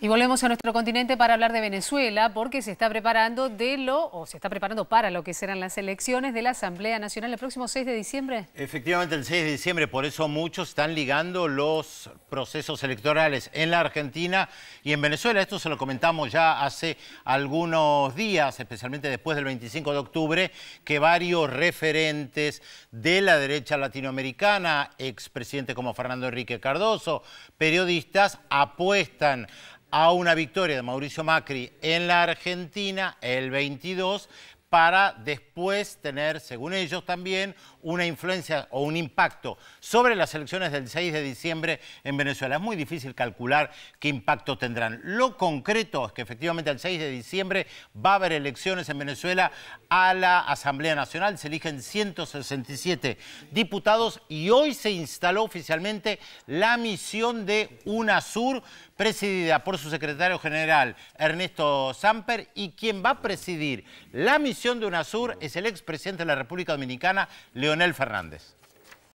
Y volvemos a nuestro continente para hablar de Venezuela, porque se está preparando de lo, o se está preparando para lo que serán las elecciones de la Asamblea Nacional el próximo 6 de diciembre. Efectivamente, el 6 de diciembre, por eso muchos están ligando los procesos electorales en la Argentina y en Venezuela. Esto se lo comentamos ya hace algunos días, especialmente después del 25 de octubre, que varios referentes de la derecha latinoamericana, expresidente como Fernando Enrique Cardoso, periodistas, apuestan a una victoria de Mauricio Macri en la Argentina el 22, para después tener, según ellos también, una influencia o un impacto sobre las elecciones del 6 de diciembre en Venezuela. Es muy difícil calcular qué impacto tendrán. Lo concreto es que efectivamente el 6 de diciembre va a haber elecciones en Venezuela a la Asamblea Nacional. Se eligen 167 diputados y hoy se instaló oficialmente la misión de UNASUR presidida por su secretario general Ernesto Samper y quien va a presidir la misión Comisión de UNASUR es el expresidente de la República Dominicana, Leonel Fernández.